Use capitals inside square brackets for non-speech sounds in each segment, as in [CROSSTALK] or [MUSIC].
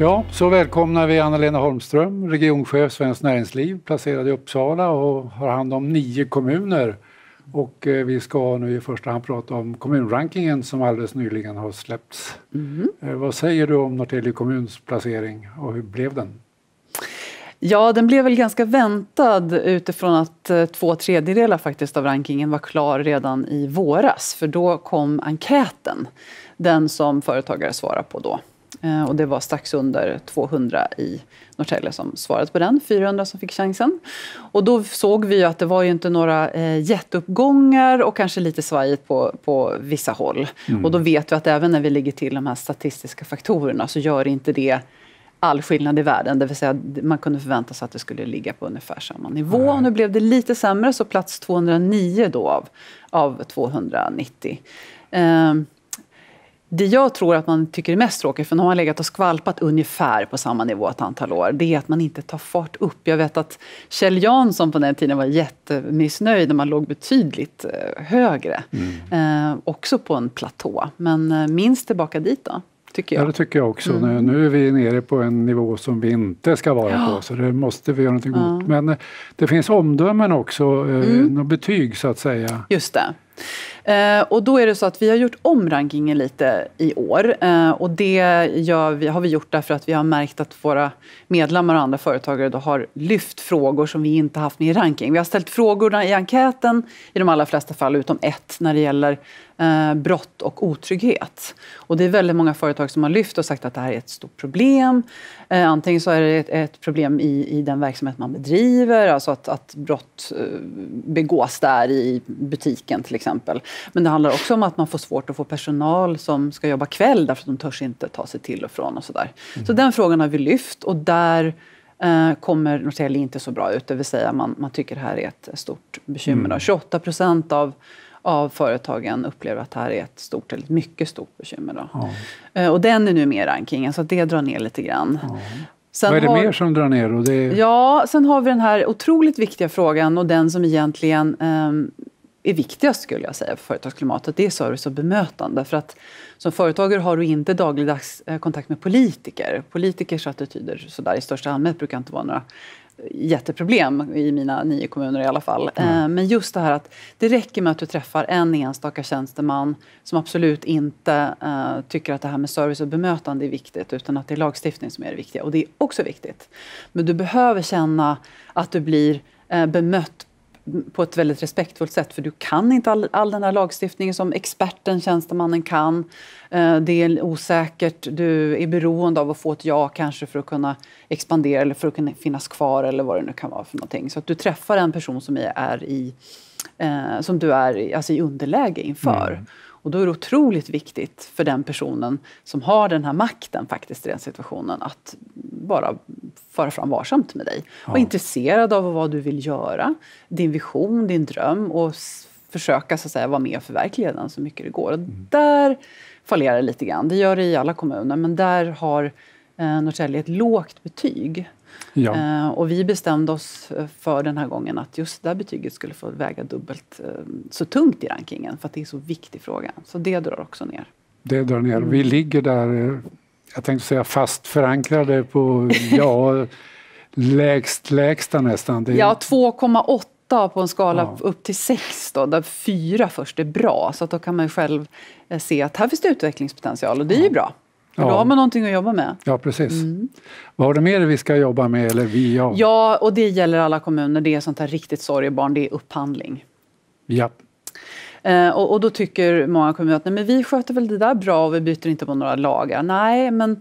Ja, så välkomnar vi Anna-Lena Holmström, regionchef Svenskt Näringsliv, placerad i Uppsala och har hand om nio kommuner. Och eh, vi ska nu i första hand prata om kommunrankingen som alldeles nyligen har släppts. Mm. Eh, vad säger du om Norrtälje kommuns placering och hur blev den? Ja, den blev väl ganska väntad utifrån att eh, två tredjedelar faktiskt av rankingen var klar redan i våras, för då kom enkäten, den som företagare svarar på då. Eh, och det var strax under 200 i Norrtälje som svarade på den, 400 som fick chansen. Och då såg vi att det var ju inte några eh, jätteuppgångar och kanske lite svajigt på, på vissa håll. Mm. Och då vet vi att även när vi lägger till de här statistiska faktorerna så gör inte det all skillnad i världen. Det vill säga, man kunde förvänta sig att det skulle ligga på ungefär samma nivå. Mm. nu blev det lite sämre, så plats 209 då av, av 290. Um, ehm, det jag tror att man tycker är mest tråkigt, för nu har man legat och skvalpat ungefär på samma nivå ett antal år, det är att man inte tar fart upp. Jag vet att Kjell Jansson på den tiden var jättemissnöjd när man låg betydligt eh, högre. Mm. Eh, också på en platå. Men eh, minst tillbaka dit då, tycker jag. Ja, det tycker jag också. Mm. Nu, nu, är vi nere på en nivå som vi inte ska vara ja. på, så det måste vi göra någonting ja. åt. Men eh, det finns omdömen också, eh, mm. betyg så att säga. Just det. Eh, och då är det så att vi har gjort om rankingen lite i år. Eh, och det vi, har vi gjort därför att vi har märkt att våra medlemmar och andra företagare då har lyft frågor som vi inte haft med i ranking. Vi har ställt frågorna i enkäten i de allra flesta fall, utom ett, när det gäller eh, brott och otrygghet. Och det är väldigt många företag som har lyft och sagt att det här är ett stort problem. antingen så är det ett, ett, problem i, i den verksamhet man bedriver, alltså att, att brott begås där i butiken till exempel exempel. Men det handlar också om att man får svårt att få personal som ska jobba kväll därför att de törs inte ta sig till och från och sådär. Mm. Så den frågan har vi lyft och där eh, kommer Norrtälje inte så bra ut. Det vill säga man, man tycker det här är ett stort bekymmer. Mm. 28 procent av av företagen upplever att det här är ett stort, eller ett mycket stort bekymmer. Då. Ja. Eh, och den är nu med i rankingen, så det drar ner lite grann. Ja. Sen Vad är det har, mer som drar ner? Och det... Ja, sen har vi den här otroligt viktiga frågan och den som egentligen eh, är viktigast skulle jag säga för företagsklimatet, det är service och bemötande. För att som företagare har du inte dagligdags eh, kontakt med politiker. Politikers attityder sådär i största allmänhet brukar inte vara några eh, jätteproblem i mina nio kommuner i alla fall. Mm. Eh, men just det här att det räcker med att du träffar en enstaka tjänsteman som absolut inte uh, tycker att det här med service och bemötande är viktigt utan att det är lagstiftning som är det viktiga. Och det är också viktigt. Men du behöver känna att du blir uh, bemött på ett väldigt respektfullt sätt för du kan inte all, all den här lagstiftningen som experten, tjänstemannen kan. Eh, det är osäkert, du är beroende av att få ett ja kanske för att kunna expandera eller för att kunna finnas kvar eller vad det nu kan vara för någonting. Så att du träffar en person som är i eh, som du är alltså i underläge inför. Mm. Och då är det otroligt viktigt för den personen som har den här makten faktiskt i den situationen att bara föra fram varsamt med dig. Ja. Var intresserad av vad du vill göra, din vision, din dröm och försöka så att säga, vara med och förverkliga den så mycket det går. Och mm. Där fallerar det lite grann. Det gör det i alla kommuner, men där har eh, Norrtälje ett lågt betyg Ja. Eh, och vi bestämde oss eh, för den här gången att just det där betyget skulle få väga dubbelt eh, så tungt i rankingen för att det är en så viktig fråga. Så det drar också ner. Det drar ner. Mm. Vi ligger där, eh, jag tänkte säga fast förankrade på ja, lägst lägsta nästan. Det är... Ja, 2,8 på en skala ja. upp till 6 då, där fyra först är bra. Så att då kan man ju själv eh, se att här finns det utvecklingspotential och det är ju bra ja. då har man någonting att jobba med. Ja, precis. Mm. Vad har du mer vi ska jobba med? Eller vi, ja. ja, och det gäller alla kommuner. Det är sånt här riktigt sorgebarn, det är upphandling. Ja. Eh, och, och, då tycker många kommuner att nej, men vi sköter väl det där bra och vi byter inte på några lagar. Nej, men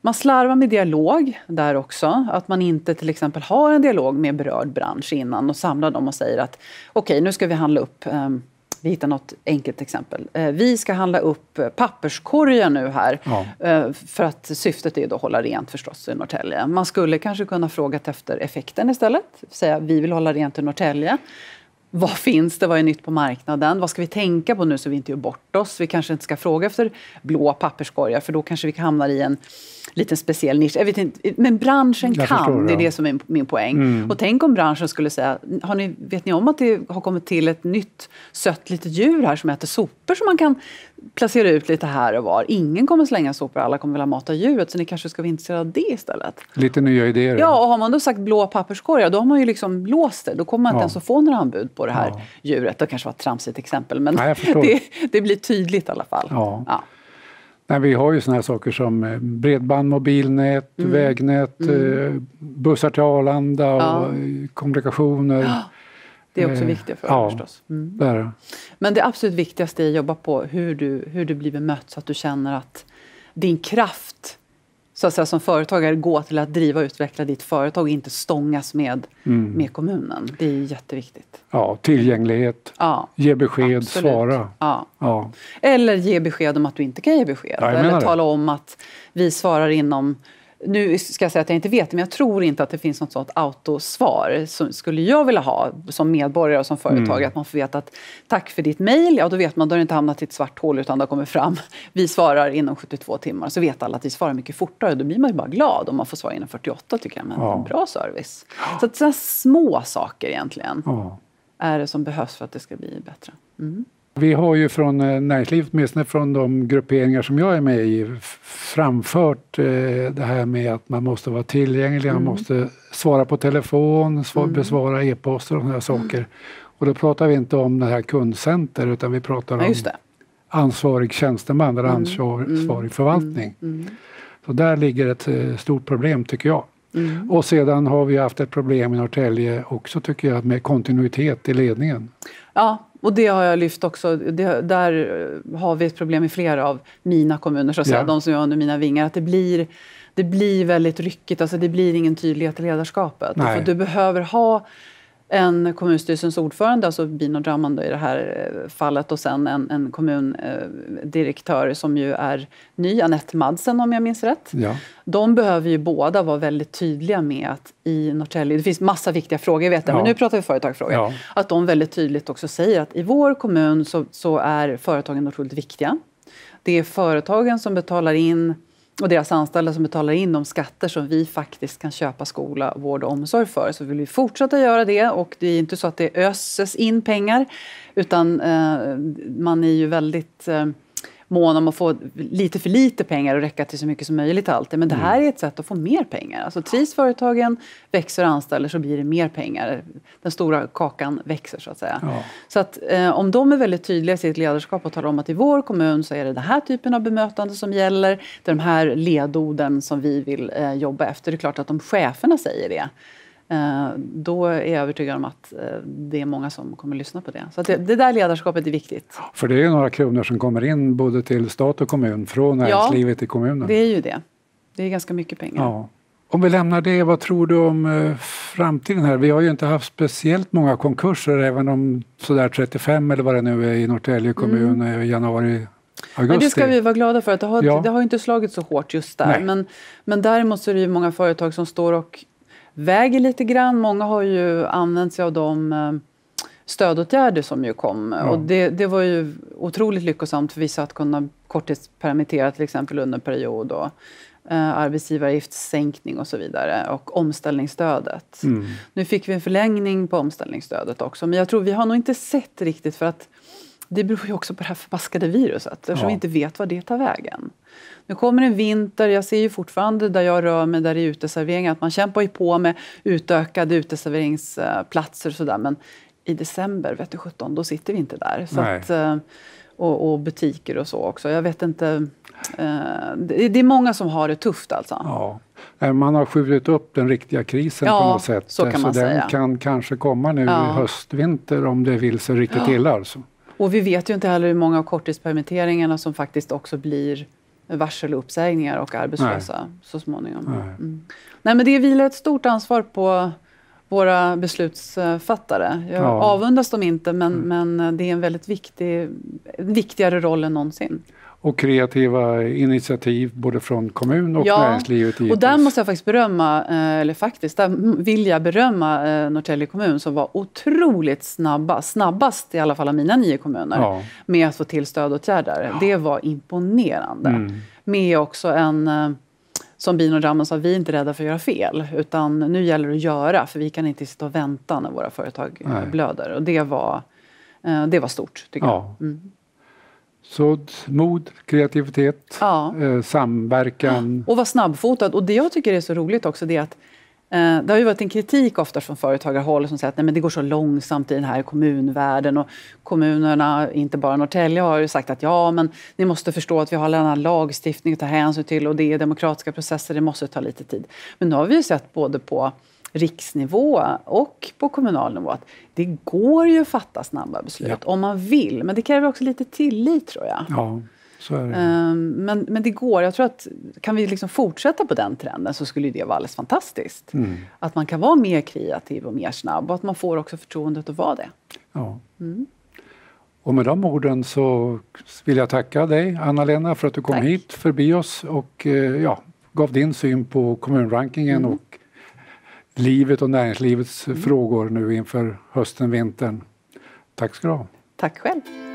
man slarvar med dialog där också. Att man inte till exempel har en dialog med berörd bransch innan och samlar dem och säger att okej, okay, nu ska vi handla upp um, vi hittar något enkelt exempel. Eh, vi ska handla upp eh, papperskorgar nu här. Ja. Eh, för att syftet är då att hålla rent förstås i Norrtälje. Man skulle kanske kunna fråga efter effekten istället. Säga vi vill hålla rent i Norrtälje. Vad finns det? Vad är nytt på marknaden? Vad ska vi tänka på nu så vi inte gör bort oss? Vi kanske inte ska fråga efter blå papperskorgar för då kanske vi hamnar i en liten speciell nisch. Jag vet inte, men branschen jag kan, förstår, det är ja. det som är min poäng. Mm. Och tänk om branschen skulle säga, har ni, vet ni om att det har kommit till ett nytt sött litet djur här som äter sopor som man kan placera ut lite här och var. Ingen kommer slänga sopor, alla kommer vilja mata djuret så ni kanske ska vara intresserade av det istället. Lite nya idéer. Ja, och har man då sagt blå papperskorgar då har man ju liksom låst det. Då kommer man inte ja. ens att få några anbud på det här ja. djuret. Det kanske var ett tramsigt exempel men ja, [LAUGHS] det, det, blir tydligt i alla fall. Ja. ja. Nej, vi har ju såna här saker som eh, bredband, mobilnät, mm. vägnät, mm. Eh, bussar till Arlanda och eh, kommunikationer. Det är också viktigt för ja, förstås. Mm. det. Men det absolut viktigaste är att jobba på hur du, hur du blir bemött så att du känner att din kraft så att säga, som företagare gå till att driva och utveckla ditt företag och inte stångas med, mm. med kommunen. Det är jätteviktigt. Ja, tillgänglighet, ja, ge besked, absolut. svara. Ja. ja. Eller ge besked om att du inte kan ge besked. Nej, Eller tala om att vi svarar inom nu ska jag säga att jag inte vet, men jag tror inte att det finns något sånt autosvar som skulle jag vilja ha som medborgare och som företag. Mm. Att man får veta att tack för ditt mejl, ja då vet man, då har det inte hamnat i ett svart hål utan det har kommit fram. Vi svarar inom 72 timmar. Så vet alla att vi svarar mycket fortare. Då blir man ju bara glad om man får svara inom 48 tycker jag. Men ja. bra service. Så att sådana små saker egentligen ja. är det som behövs för att det ska bli bättre. Mm. Vi har ju från eh, näringslivet, åtminstone från de grupperingar som jag är med i, framfört eh, det här med att man måste vara tillgänglig, mm. man måste svara på telefon, svara, mm. besvara e-poster och sådana mm. saker. Och då pratar vi inte om det här kundcenter utan vi pratar ja, om ansvarig tjänsteman eller mm. Mm. ansvarig förvaltning. Så där ligger ett eh, stort problem tycker jag. Mm. Och sedan har vi haft ett problem i Norrtälje också tycker jag med kontinuitet i ledningen. Ja, och det har jag lyft också. Det, där har vi ett problem i flera av mina kommuner, så att ja. säga, de som jag under mina vingar. Att det blir, det blir väldigt ryckigt, alltså det blir ingen tydlighet i ledarskapet. Alltså, du behöver ha en kommunstyrelsens ordförande, alltså Bino Dramman i det här eh, fallet och sen en, en kommundirektör som ju är ny, Anette Madsen om jag minns rätt. Ja. De behöver ju båda vara väldigt tydliga med att i Norrtälje, det finns massa viktiga frågor vet jag, ja. men nu pratar vi företagsfrågor, ja. att de väldigt tydligt också säger att i vår kommun så, så är företagen otroligt viktiga. Det är företagen som betalar in och deras anställda som betalar in de skatter som vi faktiskt kan köpa skola, vård och omsorg för så vill vi fortsätta göra det. Och det är inte så att det öses in pengar utan eh, man är ju väldigt eh, mån om att få lite för lite pengar och räcka till så mycket som möjligt alltid. Men det mm. här är ett sätt att få mer pengar. Alltså trivs företagen, växer och anställer så blir det mer pengar. Den stora kakan växer så att säga. Ja. Så att eh, om de är väldigt tydliga i sitt ledarskap och talar om att i vår kommun så är det den här typen av bemötande som gäller. Det är de här ledorden som vi vill eh, jobba efter. Det är klart att om cheferna säger det Eh, då är jag övertygad om att eh, det är många som kommer att lyssna på det. Så det, det, där ledarskapet är viktigt. För det är ju några kronor som kommer in både till stat och kommun, från näringslivet ja, till kommunen. det är ju det. Det är ganska mycket pengar. Ja. Om vi lämnar det, vad tror du om eh, framtiden här? Vi har ju inte haft speciellt många konkurser, även om sådär 35 eller vad det nu är i Norrtälje kommun mm. i januari Augusti. Men det ska vi vara glada för, att det har, ja. det har inte slagit så hårt just där. Men, men däremot så är det ju många företag som står och väger lite grann. Många har ju använt sig av de eh, stödåtgärder som ju kom. Ja. Och det, det, var ju otroligt lyckosamt för vissa att kunna korttidspermittera till exempel under en period. Och, eh, arbetsgivaravgiftssänkning och så vidare och omställningsstödet. Mm. Nu fick vi en förlängning på omställningsstödet också men jag tror vi har nog inte sett riktigt för att det beror ju också på det här förbaskade viruset eftersom ja. vi inte vet vad det tar vägen. Nu kommer en vinter, jag ser ju fortfarande där jag rör mig där i uteserveringar att man kämpar ju på med utökade uteserveringsplatser och sådär men i december, vet du 17, då sitter vi inte där. Så att, eh, och, och, butiker och så också. Jag vet inte. Eh, det, det är många som har det tufft alltså. Ja. Man har skjutit upp den riktiga krisen ja, på något sätt. Så, kan så den kan kanske komma nu ja. i höstvinter om det vill sig riktigt ja. illa. Alltså. Och vi vet ju inte heller hur många av korttidspermitteringarna som faktiskt också blir varsel och uppsägningar och arbetslösa Nej. så småningom. Nej. Mm. Nej. men det vilar ett stort ansvar på våra beslutsfattare. Jag ja. avundas dem inte, men, mm. men det är en väldigt viktig, viktigare roll än någonsin och kreativa initiativ både från kommun och ja, näringslivet. Givetvis. Och där måste jag faktiskt berömma, eh, eller faktiskt, där vill jag berömma eh, Norrtälje kommun som var otroligt snabba, snabbast i alla fall av mina nio kommuner, ja. med att få till stödåtgärder. Ja. Det var imponerande. Mm. Med också en eh, som Bino Ramon sa, vi är inte rädda för att göra fel. Utan nu gäller det att göra, för vi kan inte sitta och vänta när våra företag Nej. blöder. Och det var, det var stort, tycker ja. jag. Mm. Så mod, kreativitet, ja. eh, samverkan. Ja. Och vara snabbfotad. Och det jag tycker är så roligt också det är att eh, det har ju varit en kritik ofta från företagarhåll som säger att nej, men det går så långsamt i den här kommunvärlden. Och kommunerna, inte bara Norrtälje, har ju sagt att ja, men ni måste förstå att vi har en annan lagstiftning att ta hänsyn till och det är demokratiska processer, det måste ta lite tid. Men nu har vi ju sett både på riksnivå och på kommunal nivå att det går ju att fatta snabba beslut ja. om man vill. Men det kräver också lite tillit tror jag. Ja, så är det. Ehm, men, men det går. Jag tror att kan vi liksom fortsätta på den trenden så skulle det vara alldeles fantastiskt. Mm. Att man kan vara mer kreativ och mer snabb och att man får också förtroendet att vara det. Ja. Mm. Och med de orden så vill jag tacka dig Anna-Lena för att du kom Tack. hit förbi oss och eh, ja, gav din syn på kommunrankingen mm. och livet och näringslivets mm. frågor nu inför hösten, vintern. Tack ska du ha. Tack själv.